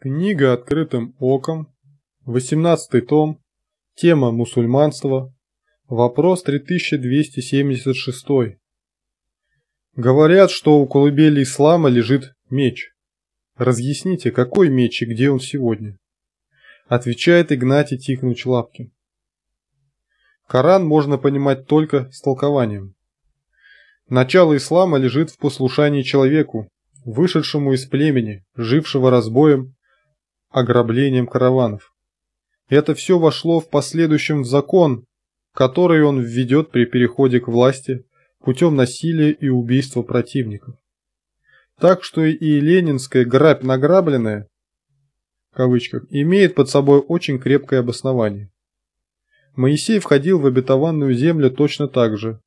Книга «Открытым оком», 18 том, тема «Мусульманство», вопрос 3276. Говорят, что у колыбели ислама лежит меч. Разъясните, какой меч и где он сегодня? Отвечает Игнатий Тихонович Лапкин. Коран можно понимать только с толкованием. Начало ислама лежит в послушании человеку, вышедшему из племени, жившего разбоем ограблением караванов. Это все вошло в последующем в закон, который он введет при переходе к власти путем насилия и убийства противников. Так что и ленинское «грабь награбленное» кавычках, имеет под собой очень крепкое обоснование. Моисей входил в обетованную землю точно так же,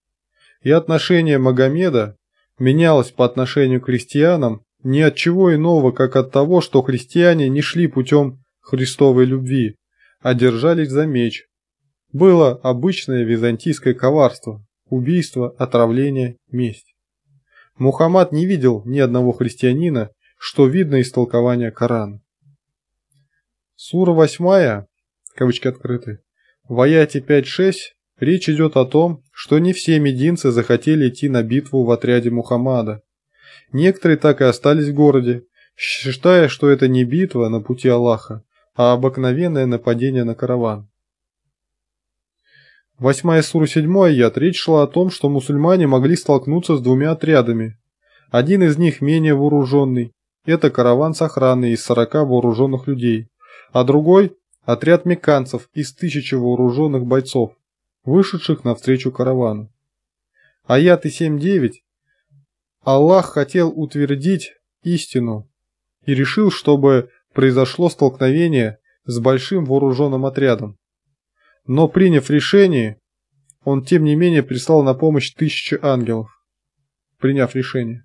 и отношение Магомеда менялось по отношению к христианам ни от чего иного, как от того, что христиане не шли путем Христовой любви, а держались за меч. Было обычное византийское коварство, убийство, отравление, месть. Мухаммад не видел ни одного христианина, что видно из толкования Корана. Сура 8, кавычки открыты, в аяте 5.6 речь идет о том, что не все мединцы захотели идти на битву в отряде Мухаммада, Некоторые так и остались в городе, считая, что это не битва на пути Аллаха, а обыкновенное нападение на караван. Восьмая сура 7 аят речь шла о том, что мусульмане могли столкнуться с двумя отрядами. Один из них менее вооруженный, это караван с охраной из 40 вооруженных людей, а другой – отряд мекканцев из тысячи вооруженных бойцов, вышедших навстречу каравану. Аяты 7-9 Аллах хотел утвердить истину и решил, чтобы произошло столкновение с большим вооруженным отрядом. Но приняв решение, он тем не менее прислал на помощь тысячи ангелов, приняв решение.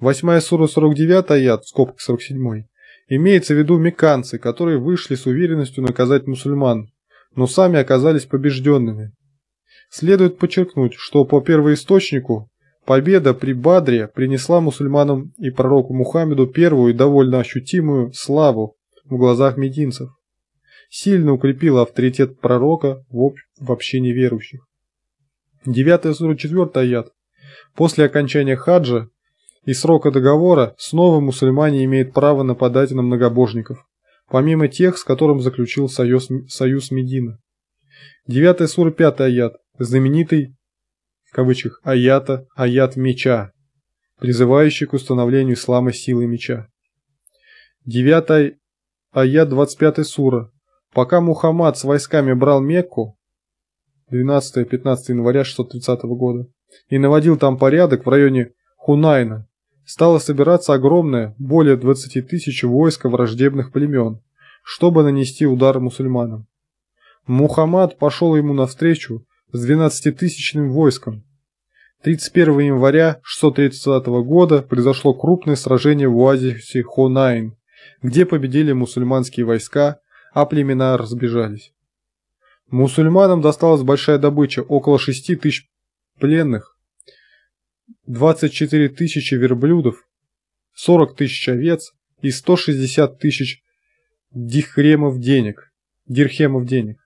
8 сура 49 аят, в 47, имеется в виду меканцы, которые вышли с уверенностью наказать мусульман, но сами оказались побежденными. Следует подчеркнуть, что по первоисточнику Победа при Бадре принесла мусульманам и пророку Мухаммеду первую и довольно ощутимую славу в глазах мединцев, сильно укрепила авторитет пророка в общине верующих. 9.44 аят. После окончания хаджа и срока договора снова мусульмане имеют право нападать на многобожников, помимо тех, с которым заключил союз, союз Медина. 9 сура 5 аят, знаменитый в кавычках аята, аят меча, призывающий к установлению ислама силы меча. 9 аят 25 сура. Пока Мухаммад с войсками брал Мекку 12-15 января 630 года и наводил там порядок в районе Хунайна, стало собираться огромное, более 20 тысяч войска враждебных племен, чтобы нанести удар мусульманам. Мухаммад пошел ему навстречу с 12-тысячным войском. 31 января 630 года произошло крупное сражение в оазисе Хонайн, где победили мусульманские войска, а племена разбежались. Мусульманам досталась большая добыча, около 6 тысяч пленных, 24 тысячи верблюдов, 40 тысяч овец и 160 тысяч дихремов денег, дирхемов денег.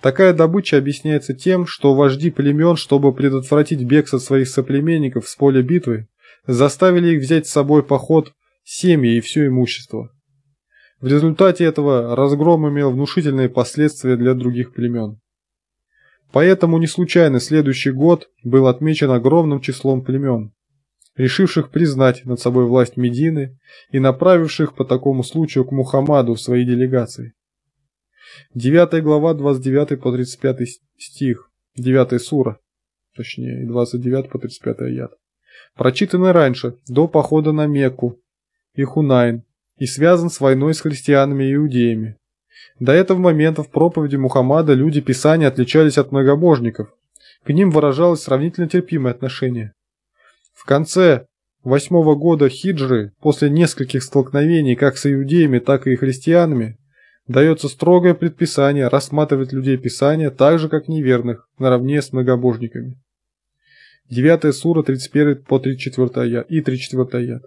Такая добыча объясняется тем, что вожди племен, чтобы предотвратить бег со своих соплеменников с поля битвы, заставили их взять с собой поход, семьи и все имущество. В результате этого разгром имел внушительные последствия для других племен. Поэтому не случайно следующий год был отмечен огромным числом племен, решивших признать над собой власть Медины и направивших по такому случаю к Мухаммаду свои делегации. 9 глава, 29 по 35 стих, 9 сура, точнее, 29 по 35 аят. Прочитаны раньше, до похода на Мекку и Хунайн, и связан с войной с христианами и иудеями. До этого момента в проповеди Мухаммада люди Писания отличались от многобожников. К ним выражалось сравнительно терпимое отношение. В конце восьмого года хиджры, после нескольких столкновений как с иудеями, так и христианами, дается строгое предписание рассматривать людей Писания так же, как неверных, наравне с многобожниками. 9 сура 31 по 34 я и 34 я.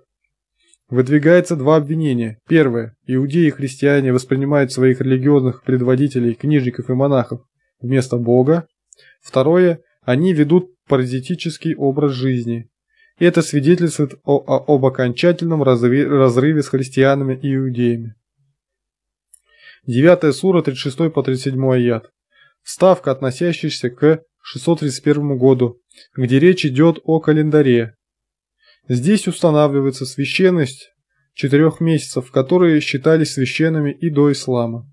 Выдвигается два обвинения. Первое. Иудеи и христиане воспринимают своих религиозных предводителей, книжников и монахов вместо Бога. Второе. Они ведут паразитический образ жизни. Это свидетельствует о, о, об окончательном разрыве, разрыве с христианами и иудеями. 9 сура 36 по 37 аят. Ставка, относящаяся к 631 году, где речь идет о календаре. Здесь устанавливается священность четырех месяцев, которые считались священными и до ислама.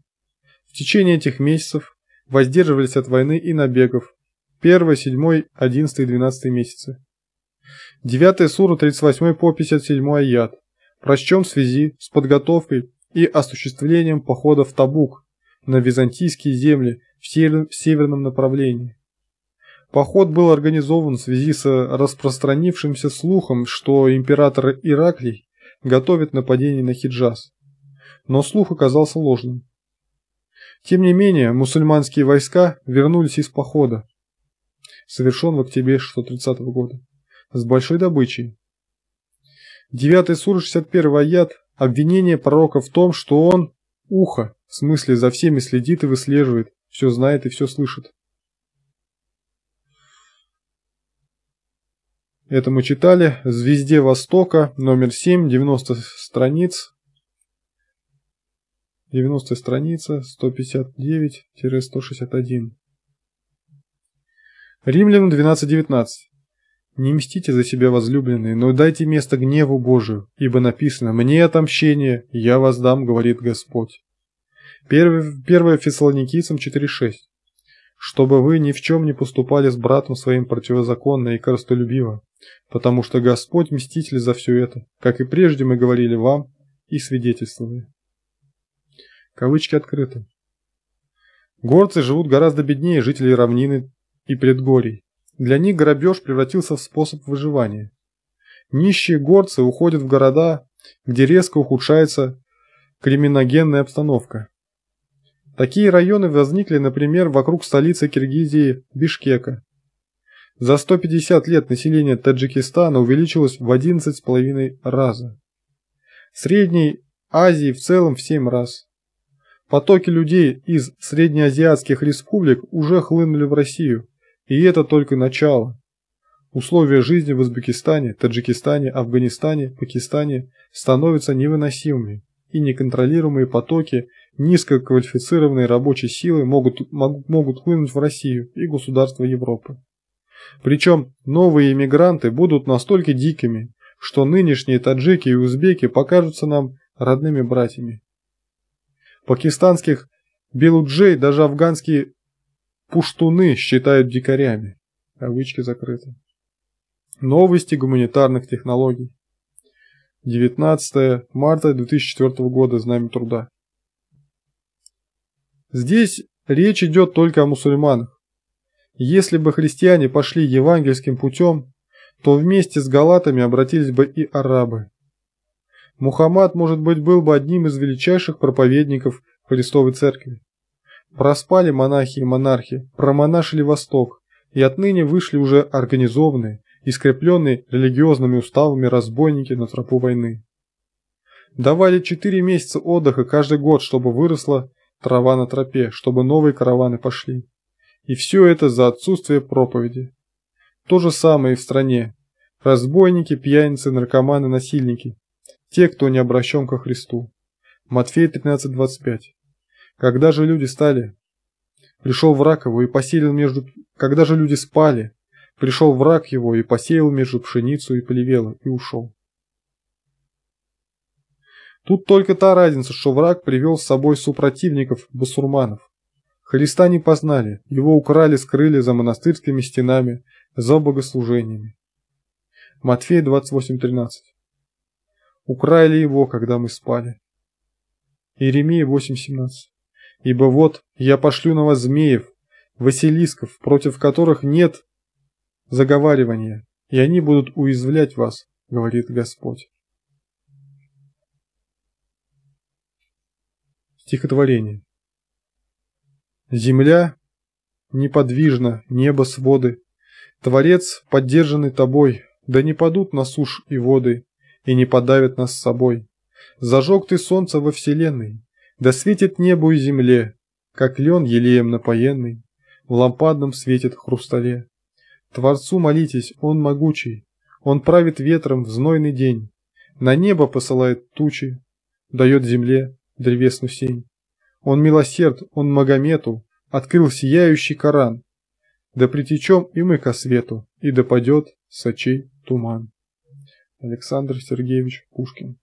В течение этих месяцев воздерживались от войны и набегов. 1, 7, 11 и 12 месяцы. 9 сура 38 по 57 аят. Прочтем в связи с подготовкой и осуществлением похода в Табук на византийские земли в северном направлении. Поход был организован в связи с распространившимся слухом, что император Ираклий готовит нападение на Хиджаз. Но слух оказался ложным. Тем не менее, мусульманские войска вернулись из похода, совершен в октябре 630 года, с большой добычей. Девятый сур 61 аят Обвинение пророка в том, что он ухо, в смысле за всеми следит и выслеживает, все знает и все слышит. Это мы читали «Звезде Востока», номер 7, 90 страниц, 90 страница, 159-161. Римлянам 12.19. Не мстите за себя, возлюбленные, но дайте место гневу Божию, ибо написано «Мне отомщение, я воздам, говорит Господь». 1 Фессалоникийцам 4.6 «Чтобы вы ни в чем не поступали с братом своим противозаконно и коростолюбиво, потому что Господь мститель за все это, как и прежде мы говорили вам и свидетельствовали». Кавычки открыты. Горцы живут гораздо беднее жителей равнины и предгорий. Для них грабеж превратился в способ выживания. Нищие горцы уходят в города, где резко ухудшается криминогенная обстановка. Такие районы возникли, например, вокруг столицы Киргизии Бишкека. За 150 лет население Таджикистана увеличилось в 11,5 раза. Средней Азии в целом в 7 раз. Потоки людей из среднеазиатских республик уже хлынули в Россию. И это только начало. Условия жизни в Узбекистане, Таджикистане, Афганистане, Пакистане становятся невыносимыми, и неконтролируемые потоки низкоквалифицированной рабочей силы могут, могут могут хлынуть в Россию и государства Европы. Причем новые иммигранты будут настолько дикими, что нынешние таджики и узбеки покажутся нам родными братьями. Пакистанских белуджей даже афганские пуштуны считают дикарями. Кавычки закрыты. Новости гуманитарных технологий. 19 марта 2004 года. Знамя труда. Здесь речь идет только о мусульманах. Если бы христиане пошли евангельским путем, то вместе с галатами обратились бы и арабы. Мухаммад, может быть, был бы одним из величайших проповедников Христовой Церкви. Проспали монахи и монархи, промонашили Восток, и отныне вышли уже организованные и скрепленные религиозными уставами разбойники на тропу войны. Давали 4 месяца отдыха каждый год, чтобы выросла трава на тропе, чтобы новые караваны пошли. И все это за отсутствие проповеди. То же самое и в стране. Разбойники, пьяницы, наркоманы, насильники. Те, кто не обращен ко Христу. Матфея 13:25. Когда же люди стали? Пришел враг его и посеял между... Когда же люди спали? Пришел враг его и посеял между пшеницу и плевелом и ушел. Тут только та разница, что враг привел с собой супротивников басурманов. Христа не познали, его украли, скрыли за монастырскими стенами, за богослужениями. Матфея 28.13 Украли его, когда мы спали. Иеремия 8.17 ибо вот я пошлю на вас змеев, василисков, против которых нет заговаривания, и они будут уязвлять вас, говорит Господь. Стихотворение. Земля неподвижна, небо своды, Творец, поддержанный тобой, да не падут на сушь и воды, и не подавят нас с собой. Зажег ты солнце во вселенной, да светит небу и земле, как лен елеем напоенный, в лампадном светит хрустале. Творцу молитесь, он могучий, он правит ветром в знойный день, на небо посылает тучи, дает земле древесную сень. Он милосерд, он Магомету, открыл сияющий Коран. Да притечем и мы ко свету, и допадет сочей туман. Александр Сергеевич Пушкин